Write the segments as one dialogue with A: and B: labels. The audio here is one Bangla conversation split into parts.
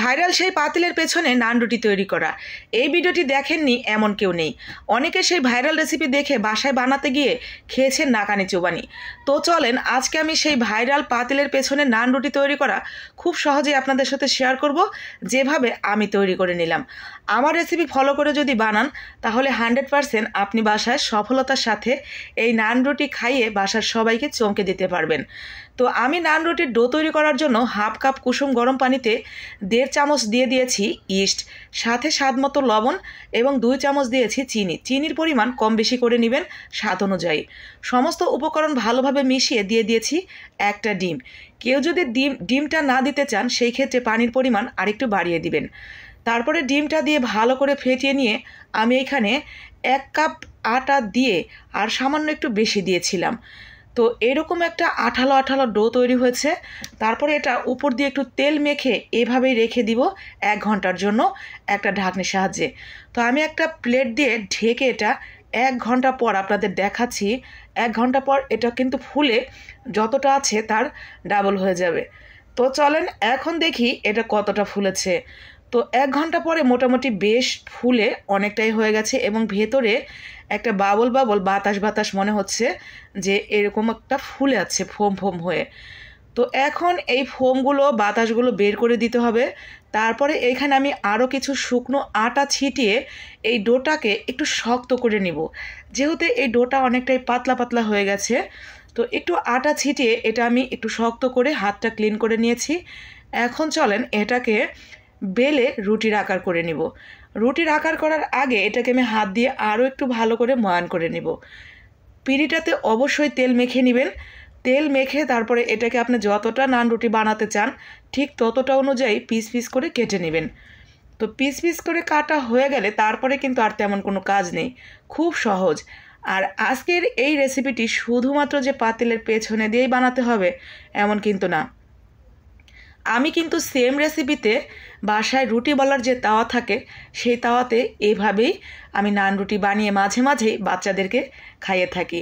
A: ভাইরাল সেই পাতিলের পেছনে নানরুটি তৈরি করা এই ভিডিওটি দেখেননি এমন কেউ নেই অনেকে সেই ভাইরাল রেসিপি দেখে বাসায় বানাতে গিয়ে খেয়েছেন নাকানি চুবানি তো চলেন আজকে আমি সেই ভাইরাল পাতিলের পেছনে নানরুটি তৈরি করা খুব সহজেই আপনাদের সাথে শেয়ার করব যেভাবে আমি তৈরি করে নিলাম আমার রেসিপি ফলো করে যদি বানান তাহলে হান্ড্রেড পারসেন্ট আপনি বাসায় সফলতার সাথে এই নানরুটি খাইয়ে বাসার সবাইকে চমকে দিতে পারবেন তো আমি নান রুটির ডো তৈরি করার জন্য হাফ কাপ কুসুম গরম পানিতে দেড় চামচ দিয়ে দিয়েছি ইস্ট সাথে স্বাদ মতো লবণ এবং দুই চামচ দিয়েছি চিনি চিনির পরিমাণ কম বেশি করে নেবেন স্বাদ অনুযায়ী সমস্ত উপকরণ ভালোভাবে মিশিয়ে দিয়ে দিয়েছি একটা ডিম কেউ যদি ডিম ডিমটা না দিতে চান সেই ক্ষেত্রে পানির পরিমাণ আরেকটু বাড়িয়ে দিবেন তারপরে ডিমটা দিয়ে ভালো করে ফেটিয়ে নিয়ে আমি এখানে এক কাপ আটা দিয়ে আর সামান্য একটু বেশি দিয়েছিলাম তো এরকম একটা আঠালো আঠালো ডো তৈরি হয়েছে তারপরে এটা উপর দিয়ে একটু তেল মেখে এভাবেই রেখে দিব এক ঘন্টার জন্য একটা ঢাকনির সাহায্যে তো আমি একটা প্লেট দিয়ে ঢেকে এটা এক ঘন্টা পর আপনাদের দেখাচ্ছি এক ঘন্টা পর এটা কিন্তু ফুলে যতটা আছে তার ডাবল হয়ে যাবে তো চলেন এখন দেখি এটা কতটা ফুলেছে তো এক ঘন্টা পরে মোটামুটি বেশ ফুলে অনেকটাই হয়ে গেছে এবং ভেতরে একটা বাবল বাবল বাতাস বাতাস মনে হচ্ছে যে এরকম একটা ফুলে আছে ফোম ফোম হয়ে তো এখন এই ফোমগুলো বাতাসগুলো বের করে দিতে হবে তারপরে এখানে আমি আরও কিছু শুকনো আটা ছিটিয়ে এই ডোটাকে একটু শক্ত করে নিব যেহেতু এই ডোটা অনেকটাই পাতলা পাতলা হয়ে গেছে তো একটু আটা ছিটিয়ে এটা আমি একটু শক্ত করে হাতটা ক্লিন করে নিয়েছি এখন চলেন এটাকে বেলে রুটির আকার করে নিব রুটির আকার করার আগে এটাকে আমি হাত দিয়ে আরও একটু ভালো করে ময়ান করে নিব পিঁড়িটাতে অবশ্যই তেল মেখে নেবেন তেল মেখে তারপরে এটাকে আপনি যতটা নান রুটি বানাতে চান ঠিক ততটা অনুযায়ী পিস পিস করে কেটে নেবেন তো পিস পিস করে কাটা হয়ে গেলে তারপরে কিন্তু আর তেমন কোনো কাজ নেই খুব সহজ আর আজকের এই রেসিপিটি শুধুমাত্র যে পাতিলের পেছনে দিয়েই বানাতে হবে এমন কিন্তু না আমি কিন্তু সেম রেসিপিতে বাসায় রুটি বলার যে তাওয়া থাকে সেই তাওয়াতে এইভাবেই আমি নান রুটি বানিয়ে মাঝে মাঝেই বাচ্চাদেরকে খাইয়ে থাকি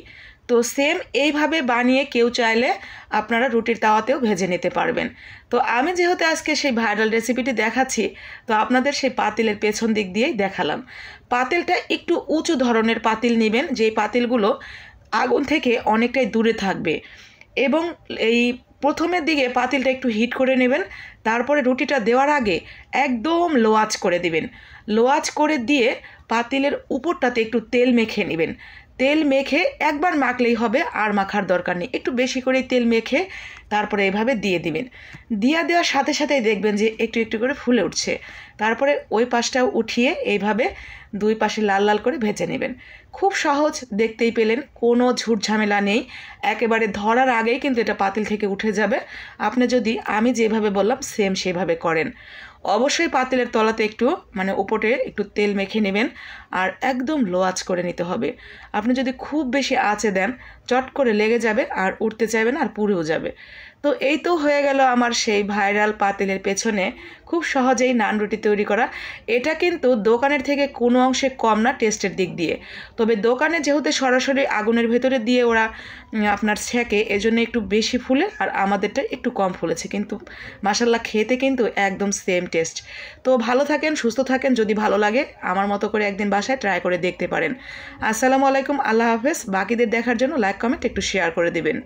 A: তো সেম এইভাবে বানিয়ে কেউ চাইলে আপনারা রুটির তাওয়াতেও ভেজে নিতে পারবেন তো আমি যেহেতু আজকে সেই ভাইরাল রেসিপিটি দেখাচ্ছি তো আপনাদের সেই পাতিলের পেছন দিক দিয়েই দেখালাম পাতিলটা একটু উঁচু ধরনের পাতিল নেবেন যেই পাতিলগুলো আগুন থেকে অনেকটাই দূরে থাকবে এবং এই প্রথমের দিকে পাতিলটা একটু হিট করে নেবেন তারপরে রুটিটা দেওয়ার আগে একদম লো আঁচ করে দিবেন লোয়াজ করে দিয়ে পাতিলের উপরটাতে একটু তেল মেখে নেবেন তেল মেখে একবার মাখলেই হবে আর মাখার দরকার নেই একটু বেশি করে তেল মেখে তারপরে এভাবে দিয়ে দিবেন দিয়া দেওয়ার সাথে সাথেই দেখবেন যে একটু একটু করে ফুলে উঠছে তারপরে ওই পাশটাও উঠিয়ে এইভাবে দুই পাশে লাল লাল করে ভেজে নেবেন খুব সহজ দেখতেই পেলেন কোনো ঝামেলা নেই একেবারে ধরার আগেই কিন্তু এটা পাতিল থেকে উঠে যাবে আপনি যদি আমি যেভাবে বললাম সেম সেভাবে করেন অবশ্যই পাতিলের তলাতে একটু মানে ওপরে একটু তেল মেখে নেবেন আর একদম লো আঁচ করে নিতে হবে আপনি যদি খুব বেশি আঁচে দেন চট করে লেগে যাবে আর উঠতে চাইবে না আর পুড়েও যাবে তো এই তো হয়ে গেল আমার সেই ভাইরাল পাতিলের পেছনে খুব সহজেই নান রুটি তৈরি করা এটা কিন্তু দোকানের থেকে কোনো অংশে কম না টেস্টের দিক দিয়ে তবে দোকানে যেহেতু সরাসরি আগুনের ভেতরে দিয়ে ওরা আপনার ছেঁকে এজন্য একটু বেশি ফুলে আর আমাদেরটা একটু কম ফুলেছে কিন্তু মাসাল্লা খেতে কিন্তু একদম সেম টেস্ট তো ভালো থাকেন সুস্থ থাকেন যদি ভালো লাগে আমার মতো করে একদিন বাসায় ট্রাই করে দেখতে পারেন আসসালামু আলাইকুম আল্লাহ হাফেজ বাকিদের দেখার জন্য লাইক কমেন্ট একটু শেয়ার করে দেবেন